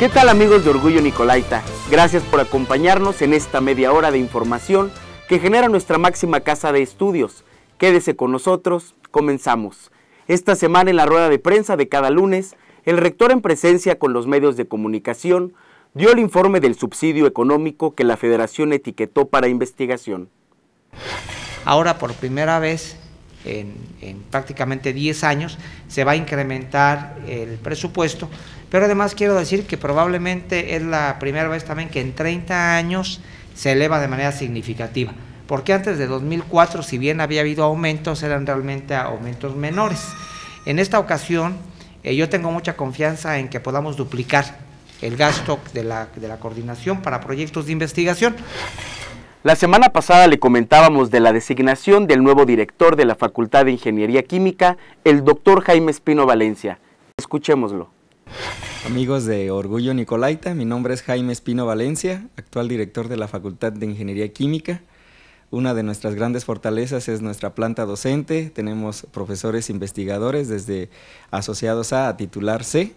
¿Qué tal amigos de Orgullo Nicolaita? Gracias por acompañarnos en esta media hora de información que genera nuestra máxima casa de estudios. Quédese con nosotros, comenzamos. Esta semana en la rueda de prensa de cada lunes, el rector en presencia con los medios de comunicación dio el informe del subsidio económico que la federación etiquetó para investigación. Ahora por primera vez en, prácticamente 10 años se va a incrementar el presupuesto pero además quiero decir que probablemente es la primera vez también que en 30 años se eleva de manera significativa. Porque antes de 2004, si bien había habido aumentos, eran realmente aumentos menores. En esta ocasión, eh, yo tengo mucha confianza en que podamos duplicar el gasto de la, de la coordinación para proyectos de investigación. La semana pasada le comentábamos de la designación del nuevo director de la Facultad de Ingeniería Química, el doctor Jaime Espino Valencia. Escuchémoslo. Amigos de Orgullo Nicolaita, mi nombre es Jaime Espino Valencia, actual director de la Facultad de Ingeniería Química. Una de nuestras grandes fortalezas es nuestra planta docente. Tenemos profesores investigadores desde asociados A a titular C.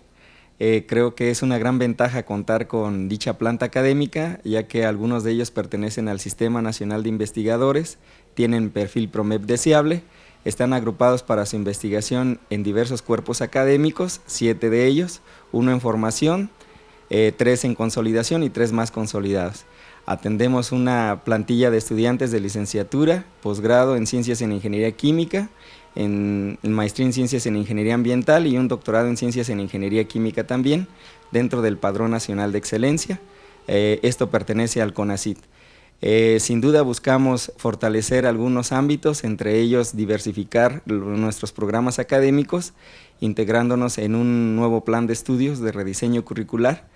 Eh, creo que es una gran ventaja contar con dicha planta académica, ya que algunos de ellos pertenecen al Sistema Nacional de Investigadores, tienen perfil PROMEP deseable están agrupados para su investigación en diversos cuerpos académicos, siete de ellos, uno en formación, eh, tres en consolidación y tres más consolidados. Atendemos una plantilla de estudiantes de licenciatura, posgrado en Ciencias en Ingeniería Química, en, maestría en Ciencias en Ingeniería Ambiental y un doctorado en Ciencias en Ingeniería Química también, dentro del Padrón Nacional de Excelencia. Eh, esto pertenece al CONACIT. Eh, sin duda buscamos fortalecer algunos ámbitos, entre ellos diversificar nuestros programas académicos, integrándonos en un nuevo plan de estudios de rediseño curricular.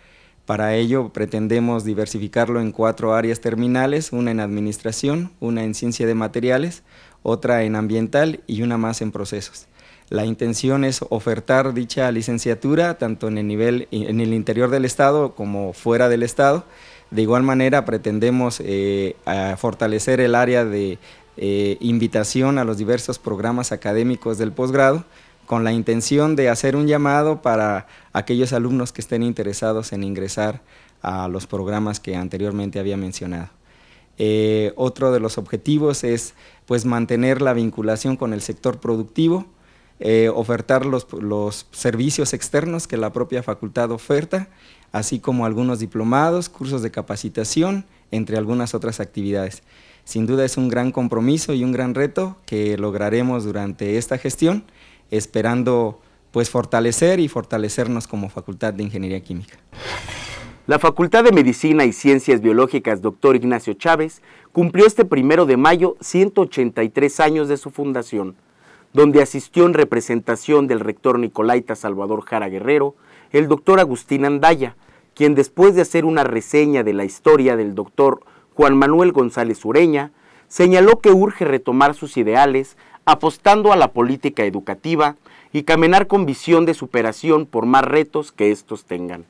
Para ello pretendemos diversificarlo en cuatro áreas terminales, una en administración, una en ciencia de materiales, otra en ambiental y una más en procesos. La intención es ofertar dicha licenciatura tanto en el nivel en el interior del estado como fuera del estado de igual manera pretendemos eh, fortalecer el área de eh, invitación a los diversos programas académicos del posgrado con la intención de hacer un llamado para aquellos alumnos que estén interesados en ingresar a los programas que anteriormente había mencionado. Eh, otro de los objetivos es pues, mantener la vinculación con el sector productivo, ofertar los, servicios externos que la propia facultad oferta así como algunos diplomados, cursos de capacitación, entre algunas otras actividades. Sin duda es un gran compromiso y un gran reto que lograremos durante esta gestión, esperando pues fortalecer y fortalecernos como Facultad de Ingeniería Química. La Facultad de Medicina y Ciencias Biológicas Dr. Ignacio Chávez cumplió este primero de mayo 183 años de su fundación, donde asistió en representación del rector Nicolaita Salvador Jara Guerrero, el doctor Agustín Andaya, quien después de hacer una reseña de la historia del doctor Juan Manuel González Ureña, señaló que urge retomar sus ideales apostando a la política educativa y caminar con visión de superación por más retos que estos tengan.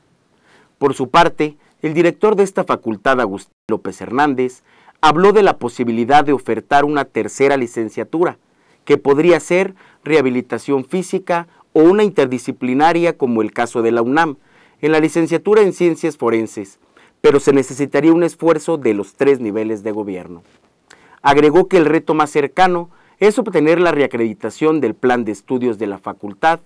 Por su parte, el director de esta facultad, Agustín López Hernández, habló de la posibilidad de ofertar una tercera licenciatura, que podría ser rehabilitación física o una interdisciplinaria como el caso de la UNAM, en la licenciatura en Ciencias Forenses, pero se necesitaría un esfuerzo de los tres niveles de gobierno. Agregó que el reto más cercano es obtener la reacreditación del plan de estudios de la facultad.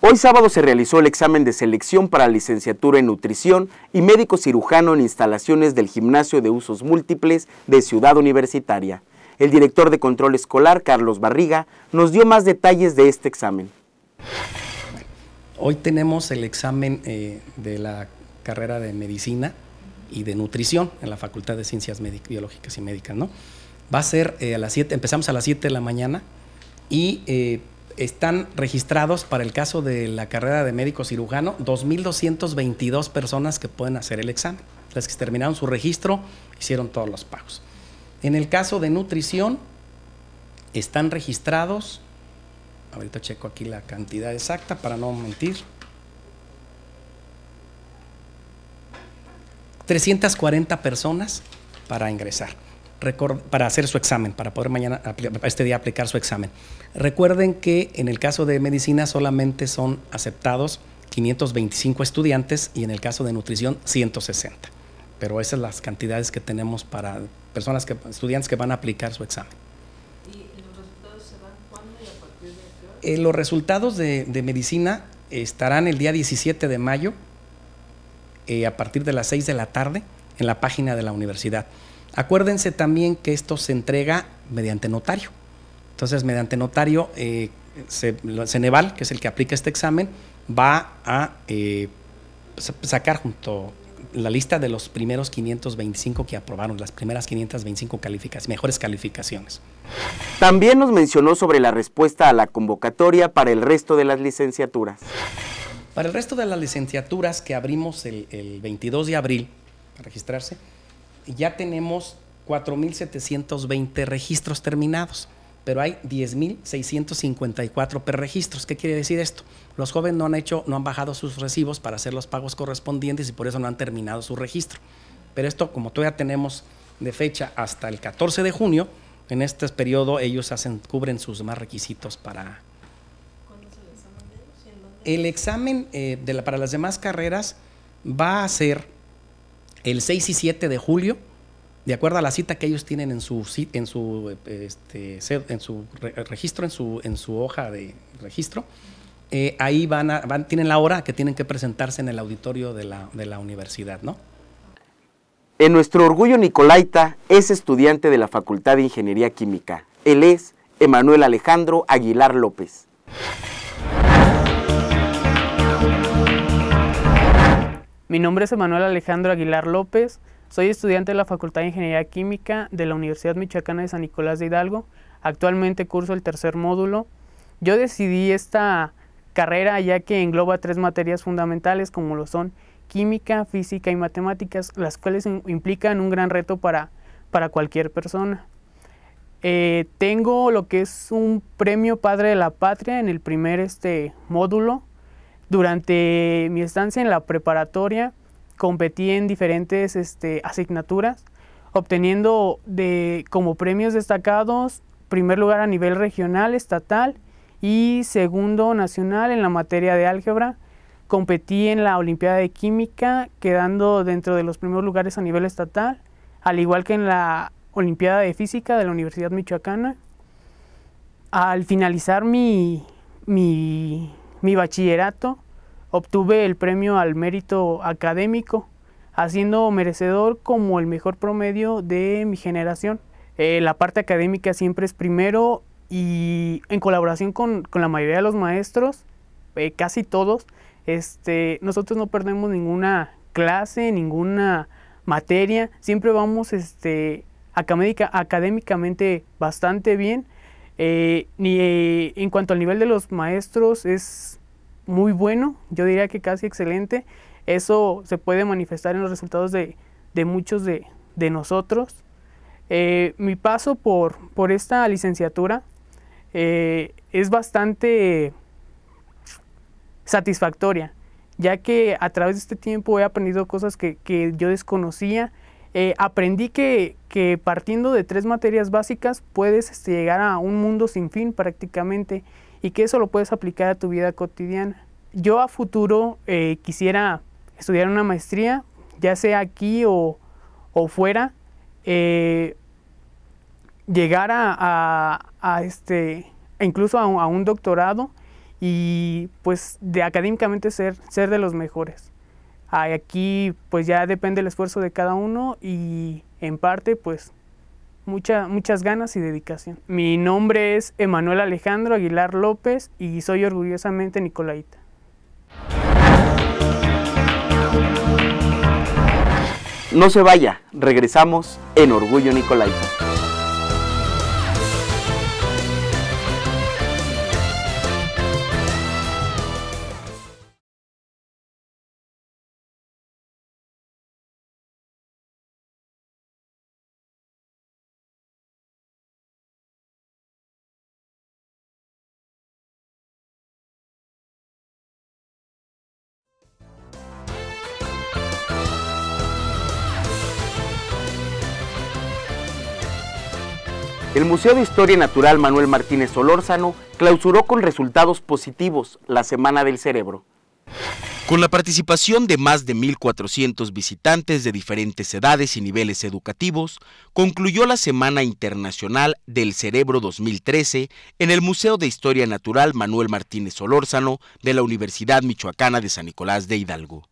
Hoy sábado se realizó el examen de selección para licenciatura en nutrición y médico cirujano en instalaciones del gimnasio de usos múltiples de Ciudad Universitaria. El director de control escolar, Carlos Barriga, nos dio más detalles de este examen. Hoy tenemos el examen eh, de la carrera de medicina y de nutrición en la Facultad de Ciencias Biológicas y Médicas, ¿no? Va a ser eh, a las 7, empezamos a las 7 de la mañana y eh, están registrados para el caso de la carrera de médico cirujano 2.222 personas que pueden hacer el examen. Las que terminaron su registro hicieron todos los pagos. En el caso de nutrición, están registrados Ahorita checo aquí la cantidad exacta para no mentir. 340 personas para ingresar, para hacer su examen, para poder mañana, este día aplicar su examen. Recuerden que en el caso de medicina solamente son aceptados 525 estudiantes y en el caso de nutrición 160. Pero esas son las cantidades que tenemos para personas que, estudiantes que van a aplicar su examen. Eh, los resultados de, medicina estarán el día 17 de mayo eh, a partir de las 6 de la tarde en la página de la universidad. Acuérdense también que esto se entrega mediante notario. Entonces, mediante notario, eh, Ceneval, que es el que aplica este examen, va a sacar junto la lista de los primeros 525 que aprobaron, las primeras 525 calificaciones, mejores calificaciones. También nos mencionó sobre la respuesta a la convocatoria para el resto de las licenciaturas. Para el resto de las licenciaturas que abrimos el, 22 de abril, para registrarse, ya tenemos 4.720 registros terminados pero hay 10.654 registros ¿Qué quiere decir esto? Los jóvenes no han hecho, no han bajado sus recibos para hacer los pagos correspondientes y por eso no han terminado su registro. Pero esto, como todavía tenemos de fecha hasta el 14 de junio, en este periodo ellos hacen, cubren sus más requisitos para... ¿Cuándo es el examen de eh, ellos? El examen de la, para las demás carreras va a ser el 6 y 7 de julio de acuerdo a la cita que ellos tienen en su en en su este, registro, en su hoja de registro, eh, ahí van, tienen la hora que tienen que presentarse en el auditorio de la, universidad, ¿no? En nuestro orgullo, Nicolaita es estudiante de la Facultad de Ingeniería Química. Él es Emanuel Alejandro Aguilar López. Mi nombre es Emanuel Alejandro Aguilar López, soy estudiante de la Facultad de Ingeniería Química de la Universidad Michoacana de San Nicolás de Hidalgo. Actualmente curso el tercer módulo. Yo decidí esta carrera ya que engloba tres materias fundamentales como lo son química, física y matemáticas, las cuales implican un gran reto para, cualquier persona. Eh, tengo lo que es un premio Padre de la Patria en el primer este, módulo. Durante mi estancia en la preparatoria competí en diferentes este, asignaturas, obteniendo como premios destacados primer lugar a nivel regional, estatal y segundo nacional en la materia de álgebra. Competí en la Olimpiada de Química, quedando dentro de los primeros lugares a nivel estatal, al igual que en la Olimpiada de Física de la Universidad Michoacana. Al finalizar mi bachillerato, obtuve el premio al mérito académico, haciendo merecedor como el mejor promedio de mi generación. Eh, la parte académica siempre es primero y en colaboración con, la mayoría de los maestros, eh, casi todos, este, nosotros no perdemos ninguna clase, ninguna materia, siempre vamos este, académicamente bastante bien. Eh, en cuanto al nivel de los maestros, es muy bueno, yo diría que casi excelente. Eso se puede manifestar en los resultados de, de muchos de, de nosotros. Eh, mi paso por, esta licenciatura eh, es bastante satisfactoria, ya que a través de este tiempo he aprendido cosas que, yo desconocía. Eh, aprendí que, que, partiendo de tres materias básicas puedes este, llegar a un mundo sin fin prácticamente y que eso lo puedes aplicar a tu vida cotidiana. Yo a futuro eh, quisiera estudiar una maestría, ya sea aquí o, fuera, eh, llegar a, este, incluso a un, doctorado y pues de académicamente ser, ser de los mejores. Aquí pues ya depende el esfuerzo de cada uno y en parte pues muchas ganas y dedicación. Mi nombre es Emanuel Alejandro Aguilar López y soy orgullosamente Nicolaita. No se vaya, regresamos en Orgullo Nicolaita. El Museo de Historia Natural Manuel Martínez Solórzano clausuró con resultados positivos la Semana del Cerebro. Con la participación de más de 1.400 visitantes de diferentes edades y niveles educativos, concluyó la Semana Internacional del Cerebro 2013 en el Museo de Historia Natural Manuel Martínez Solórzano de la Universidad Michoacana de San Nicolás de Hidalgo.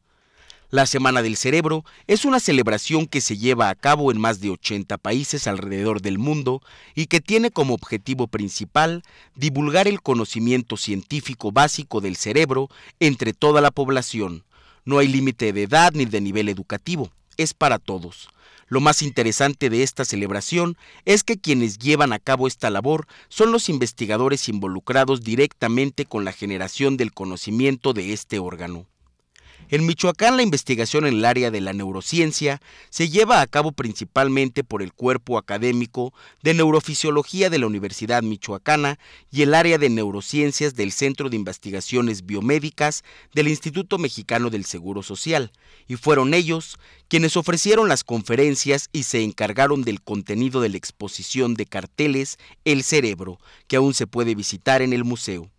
La Semana del Cerebro es una celebración que se lleva a cabo en más de 80 países alrededor del mundo y que tiene como objetivo principal divulgar el conocimiento científico básico del cerebro entre toda la población. No hay límite de edad ni de nivel educativo, es para todos. Lo más interesante de esta celebración es que quienes llevan a cabo esta labor son los investigadores involucrados directamente con la generación del conocimiento de este órgano. En Michoacán la investigación en el área de la neurociencia se lleva a cabo principalmente por el cuerpo académico de neurofisiología de la Universidad Michoacana y el área de neurociencias del Centro de Investigaciones Biomédicas del Instituto Mexicano del Seguro Social, y fueron ellos quienes ofrecieron las conferencias y se encargaron del contenido de la exposición de carteles El Cerebro, que aún se puede visitar en el museo.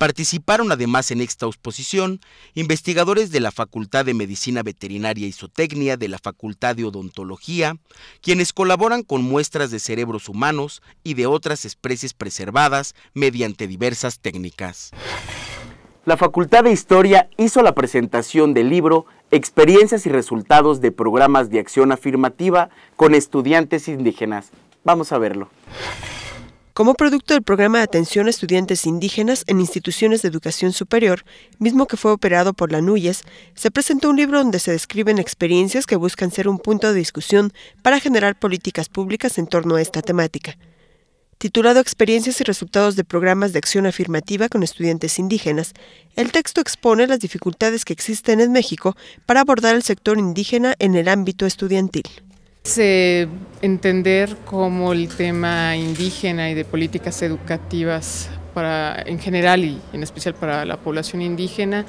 Participaron además en esta exposición investigadores de la Facultad de Medicina Veterinaria y Zootecnia de la Facultad de Odontología, quienes colaboran con muestras de cerebros humanos y de otras especies preservadas mediante diversas técnicas. La Facultad de Historia hizo la presentación del libro Experiencias y resultados de programas de acción afirmativa con estudiantes indígenas. Vamos a verlo como producto del programa de atención a estudiantes indígenas en instituciones de educación superior, mismo que fue operado por la NUYES, se presentó un libro donde se describen experiencias que buscan ser un punto de discusión para generar políticas públicas en torno a esta temática. Titulado Experiencias y resultados de programas de acción afirmativa con estudiantes indígenas, el texto expone las dificultades que existen en México para abordar el sector indígena en el ámbito estudiantil. Es entender cómo el tema indígena y de políticas educativas en general y en especial para la población indígena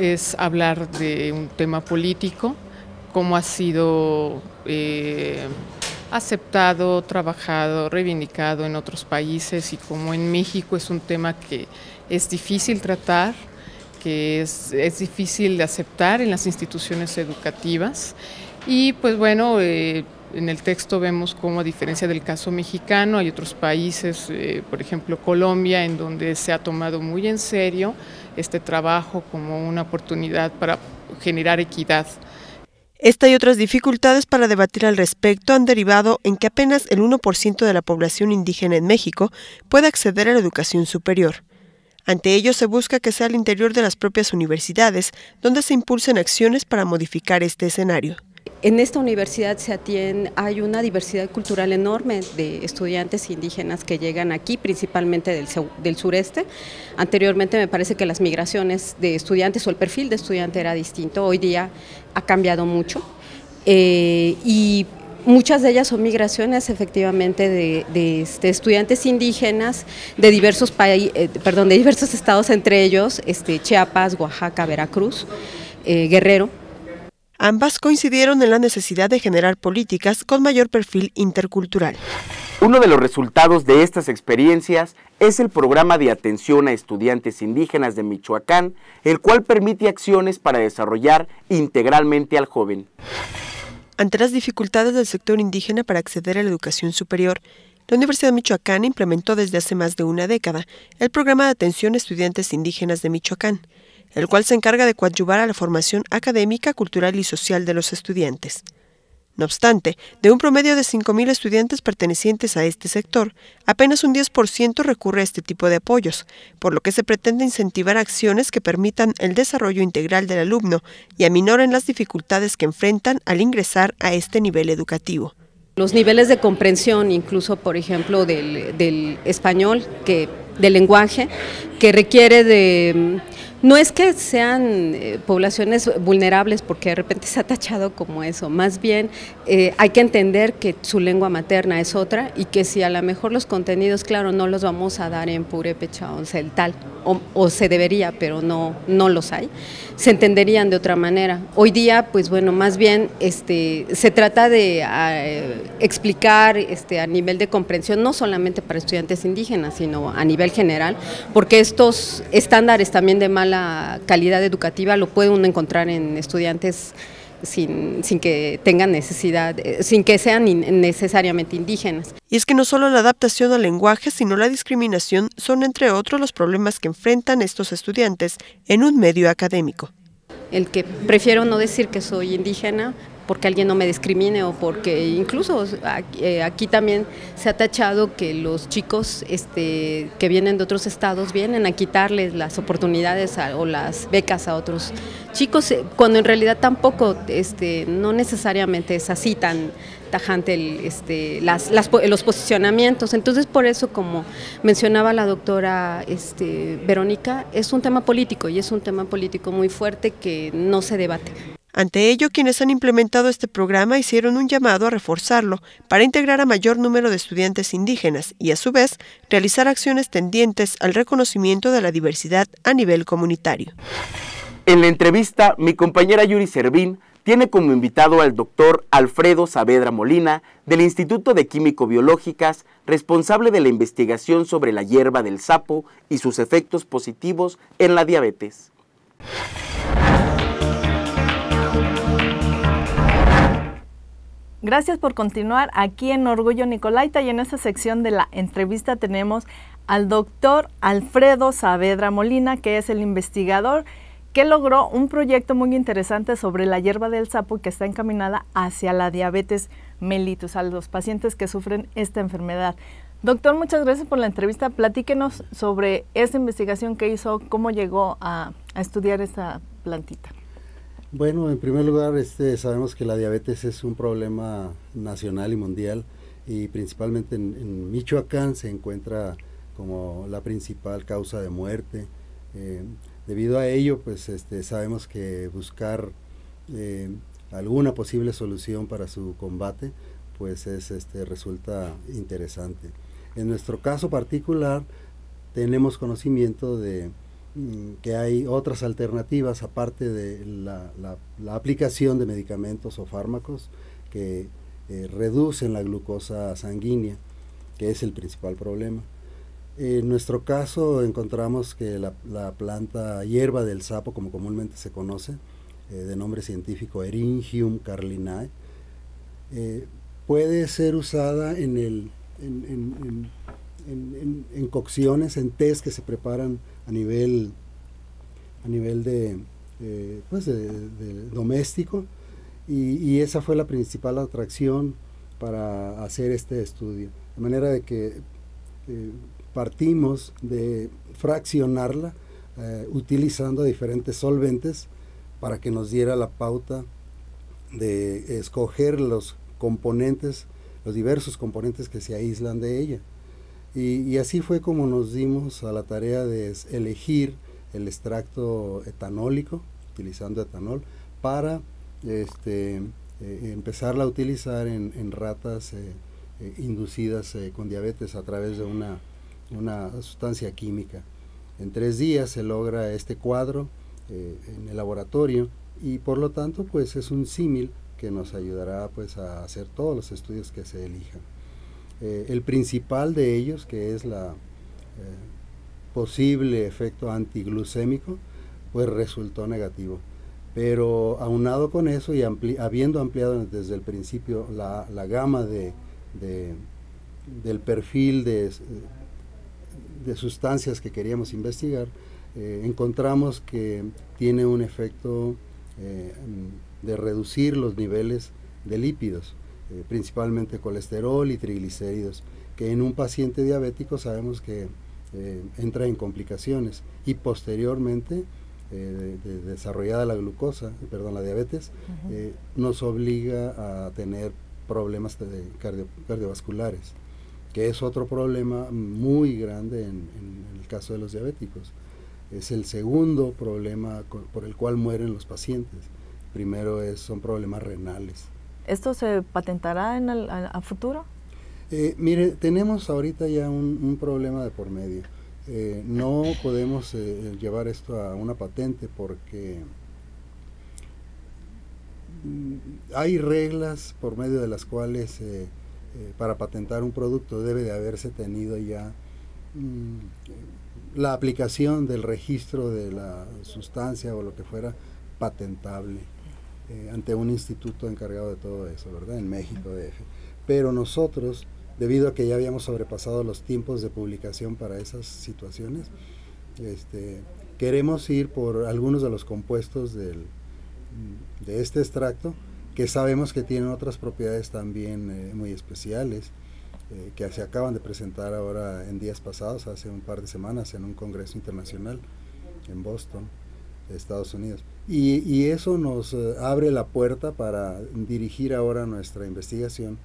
es, hablar de un tema político, cómo ha sido eh, aceptado, trabajado, reivindicado en otros países y cómo en México es un tema que es difícil tratar, que es, es difícil de aceptar en las instituciones educativas y pues bueno, eh, en el texto vemos cómo a diferencia del caso mexicano, hay otros países, eh, por ejemplo Colombia, en donde se ha tomado muy en serio este trabajo como una oportunidad para generar equidad. Esta y otras dificultades para debatir al respecto han derivado en que apenas el 1% de la población indígena en México pueda acceder a la educación superior. Ante ello se busca que sea al interior de las propias universidades donde se impulsen acciones para modificar este escenario. En esta universidad se hay una diversidad cultural enorme de estudiantes indígenas que llegan aquí, principalmente del, sureste. Anteriormente me parece que las migraciones de estudiantes o el perfil de estudiante era distinto, hoy día ha cambiado mucho. Eh, y Muchas de ellas son migraciones efectivamente de, este, estudiantes indígenas de diversos, eh, perdón, de diversos estados, entre ellos este, Chiapas, Oaxaca, Veracruz, eh, Guerrero. Ambas coincidieron en la necesidad de generar políticas con mayor perfil intercultural. Uno de los resultados de estas experiencias es el programa de atención a estudiantes indígenas de Michoacán, el cual permite acciones para desarrollar integralmente al joven. Ante las dificultades del sector indígena para acceder a la educación superior, la Universidad de Michoacán implementó desde hace más de una década el programa de atención a estudiantes indígenas de Michoacán, el cual se encarga de coadyuvar a la formación académica, cultural y social de los estudiantes. No obstante, de un promedio de 5.000 estudiantes pertenecientes a este sector, apenas un 10% recurre a este tipo de apoyos, por lo que se pretende incentivar acciones que permitan el desarrollo integral del alumno y aminoren las dificultades que enfrentan al ingresar a este nivel educativo. Los niveles de comprensión, incluso por ejemplo del, del español, que, del lenguaje, que requiere de no es que sean eh, poblaciones vulnerables porque de repente se ha tachado como eso, más bien eh, hay que entender que su lengua materna es otra y que si a lo mejor los contenidos, claro, no los vamos a dar en purépecha o o, se debería, pero no, no los hay, se entenderían de otra manera. Hoy día, pues bueno, más bien este, se trata de ah, eh, explicar este, a nivel de comprensión, no solamente para estudiantes indígenas, sino a nivel general, porque estos estándares también de mal la calidad educativa lo puede uno encontrar en estudiantes sin, que tengan necesidad, eh, sin que sean necesariamente indígenas. Y es que no solo la adaptación al lenguaje, sino la discriminación son, entre otros, los problemas que enfrentan estos estudiantes en un medio académico. El que prefiero no decir que soy indígena porque alguien no me discrimine o porque incluso eh, aquí, también se ha tachado que los chicos este, que vienen de otros estados vienen a quitarles las oportunidades o las becas a otros chicos, eh, cuando en realidad tampoco, este, no necesariamente es así tan tajante este, los posicionamientos. Entonces, por eso, como mencionaba la doctora este, Verónica, es un tema político y es un tema político muy fuerte que no se debate. Ante ello, quienes han implementado este programa hicieron un llamado a reforzarlo para integrar a mayor número de estudiantes indígenas y, a su vez, realizar acciones tendientes al reconocimiento de la diversidad a nivel comunitario. En la entrevista, mi compañera Yuri Servín tiene como invitado al doctor Alfredo Saavedra Molina del Instituto de Químico Biológicas, responsable de la investigación sobre la hierba del sapo y sus efectos positivos en la diabetes. Gracias por continuar aquí en Orgullo Nicolaita y en esta sección de la entrevista tenemos al doctor Alfredo Saavedra Molina, que es el investigador que logró un proyecto muy interesante sobre la hierba del sapo que está encaminada hacia la diabetes mellitus, a los pacientes que sufren esta enfermedad. Doctor, muchas gracias por la entrevista. Platíquenos sobre esta investigación que hizo, cómo llegó a estudiar esta plantita. Bueno, en primer lugar, este, sabemos que la diabetes es un problema nacional y mundial y principalmente en, Michoacán se encuentra como la principal causa de muerte. Eh, debido a ello, pues este, sabemos que buscar eh, alguna posible solución para su combate, pues es, este, resulta interesante. En nuestro caso particular, tenemos conocimiento de Mm, que hay otras alternativas aparte de la, aplicación de medicamentos o fármacos que eh, reducen la glucosa sanguínea, que es el principal problema. En nuestro caso encontramos que la, planta hierba del sapo, como comúnmente se conoce, eh, de nombre científico Eringium carlinae, eh, puede ser usada en el, en, cocciones, en tés que se preparan a nivel, a nivel de, pues doméstico. Y, esa fue la principal atracción para hacer este estudio. De manera de que eh, partimos de fraccionarla eh, utilizando diferentes solventes para que nos diera la pauta de escoger los componentes, los diversos componentes que se aíslan de ella. Y, así fue como nos dimos a la tarea de elegir el extracto etanólico, utilizando etanol, para este, eh, empezarla a utilizar en, ratas eh, eh, inducidas con diabetes a través de una, una, sustancia química. En tres días se logra este cuadro en el laboratorio y por lo tanto pues es un símil que nos ayudará pues a hacer todos los estudios que se elijan. Eh, el principal de ellos, que es la eh, posible efecto antiglucémico, pues resultó negativo. Pero aunado con eso y habiendo ampliado desde el principio la, gama del perfil de, sustancias que queríamos investigar, eh, encontramos que tiene un efecto de reducir los niveles de lípidos. Eh, principalmente colesterol y triglicéridos, que en un paciente diabético sabemos que eh, entra en complicaciones y posteriormente eh, desarrollada la glucosa, perdón, la diabetes, nos obliga a tener problemas de cardiovasculares, que es otro problema muy grande en, el caso de los diabéticos. Es el segundo problema por el cual mueren los pacientes. Primero es, son problemas renales ¿Esto se patentará en el, a, futuro? Eh, mire, tenemos ahorita ya un, problema de por medio. Eh, no podemos eh, llevar esto a una patente porque hay reglas por medio de las cuales para patentar un producto debe de haberse tenido ya mm, la aplicación del registro de la sustancia o lo que fuera patentable. Eh, ante un instituto encargado de todo eso, ¿verdad? En México, DF. Pero nosotros, debido a que ya habíamos sobrepasado los tiempos de publicación para esas situaciones, este, queremos ir por algunos de los compuestos de este extracto que sabemos que tienen otras propiedades también eh, muy especiales, eh, que se acaban de presentar ahora en días pasados, hace un par de semanas, en un congreso internacional en Boston. Estados Unidos. Y, eso nos eh, abre la puerta para dirigir ahora nuestra investigación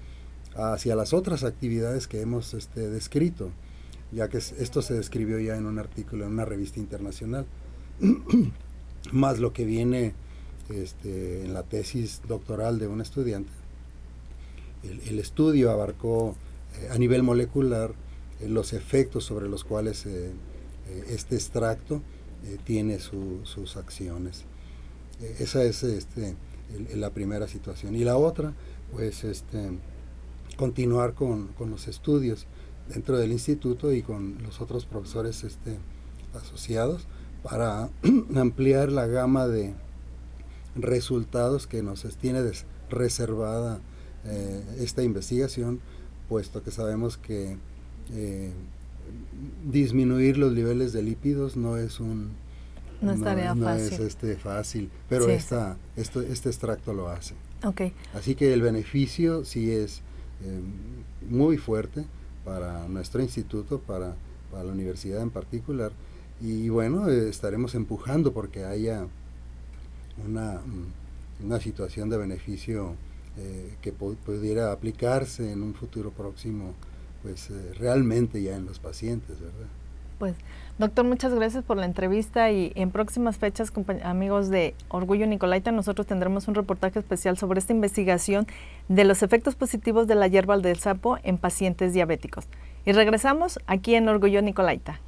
hacia las otras actividades que hemos este, descrito, ya que esto se describió ya en un artículo en una revista internacional, más lo que viene este, en la tesis doctoral de un estudiante. El, estudio abarcó eh, a nivel molecular eh, los efectos sobre los cuales este extracto eh, tiene sus acciones. E, esa es este, la primera situación. Y la otra, pues este, continuar con, los estudios dentro del instituto y con los otros profesores este, asociados para ampliar la gama de resultados que nos tiene reservada eh, esta investigación, puesto que sabemos que eh, disminuir los niveles de lípidos no es un no es fácil. este fácil, pero esta, este extracto lo hace. Así que el beneficio sí es eh, muy fuerte para nuestro instituto, para, la universidad en particular. Y bueno, eh, estaremos empujando porque haya una, mm, una situación de beneficio eh, que pudiera aplicarse en un futuro próximo pues eh, realmente ya en los pacientes, ¿verdad? Pues, doctor, muchas gracias por la entrevista y en próximas fechas, amigos de Orgullo Nicolaita, nosotros tendremos un reportaje especial sobre esta investigación de los efectos positivos de la hierba del sapo en pacientes diabéticos. Y regresamos aquí en Orgullo Nicolaita.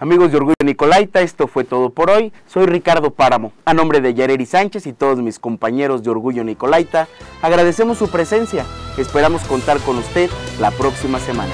Amigos de Orgullo Nicolaita, esto fue todo por hoy. Soy Ricardo Páramo. A nombre de Yareri Sánchez y todos mis compañeros de Orgullo Nicolaita, agradecemos su presencia. Esperamos contar con usted la próxima semana.